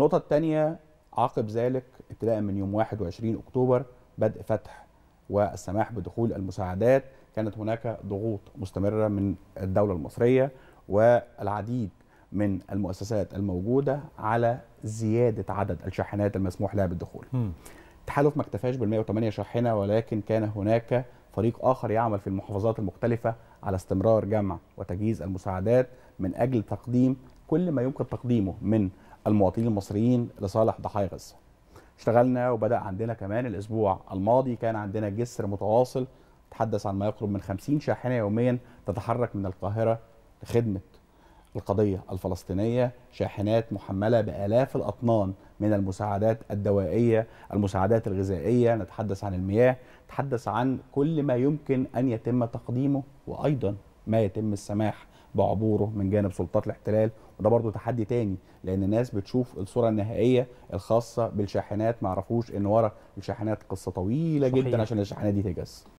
النقطة الثانية عقب ذلك ابتداء من يوم 21 أكتوبر بدء فتح والسماح بدخول المساعدات كانت هناك ضغوط مستمرة من الدولة المصرية والعديد من المؤسسات الموجودة على زيادة عدد الشاحنات المسموح لها بالدخول التحالف ما اكتفاش بال 108 شاحنة ولكن كان هناك فريق آخر يعمل في المحافظات المختلفة على استمرار جمع وتجهيز المساعدات من أجل تقديم كل ما يمكن تقديمه من المواطنين المصريين لصالح ضحايا غزه. اشتغلنا وبدا عندنا كمان الاسبوع الماضي كان عندنا جسر متواصل تحدث عن ما يقرب من 50 شاحنه يوميا تتحرك من القاهره لخدمه القضيه الفلسطينيه، شاحنات محمله بالاف الاطنان من المساعدات الدوائيه، المساعدات الغذائيه، نتحدث عن المياه، نتحدث عن كل ما يمكن ان يتم تقديمه وايضا ما يتم السماح بعبوره من جانب سلطات الاحتلال وده برضو تحدي تاني لان الناس بتشوف الصوره النهائيه الخاصه بالشاحنات ما عرفوش ان ورا الشاحنات قصه طويله صحيح. جدا عشان الشاحنات دي تجس